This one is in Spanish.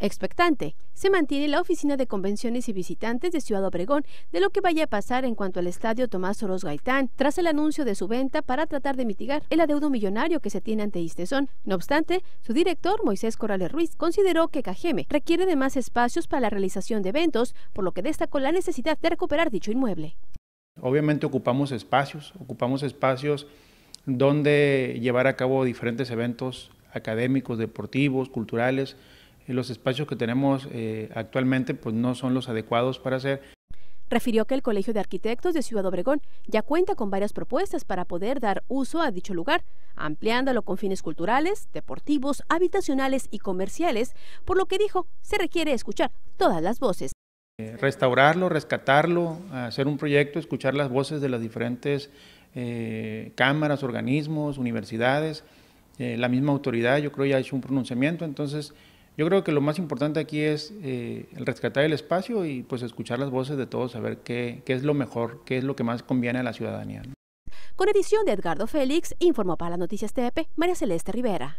Expectante, se mantiene la Oficina de Convenciones y Visitantes de Ciudad Obregón de lo que vaya a pasar en cuanto al estadio Tomás Oroz Gaitán, tras el anuncio de su venta para tratar de mitigar el adeudo millonario que se tiene ante Istesón. No obstante, su director, Moisés Corales Ruiz, consideró que Cajeme requiere de más espacios para la realización de eventos, por lo que destacó la necesidad de recuperar dicho inmueble. Obviamente ocupamos espacios, ocupamos espacios donde llevar a cabo diferentes eventos académicos, deportivos, culturales, los espacios que tenemos eh, actualmente pues no son los adecuados para hacer. Refirió que el Colegio de Arquitectos de Ciudad Obregón ya cuenta con varias propuestas para poder dar uso a dicho lugar, ampliándolo con fines culturales, deportivos, habitacionales y comerciales, por lo que dijo se requiere escuchar todas las voces. Eh, restaurarlo, rescatarlo, hacer un proyecto, escuchar las voces de las diferentes eh, cámaras, organismos, universidades, la misma autoridad yo creo ya ha hecho un pronunciamiento, entonces yo creo que lo más importante aquí es eh, el rescatar el espacio y pues escuchar las voces de todos, saber qué, es lo mejor, qué es lo que más conviene a la ciudadanía. Con edición de Edgardo Félix, informó para las noticias TEP María Celeste Rivera.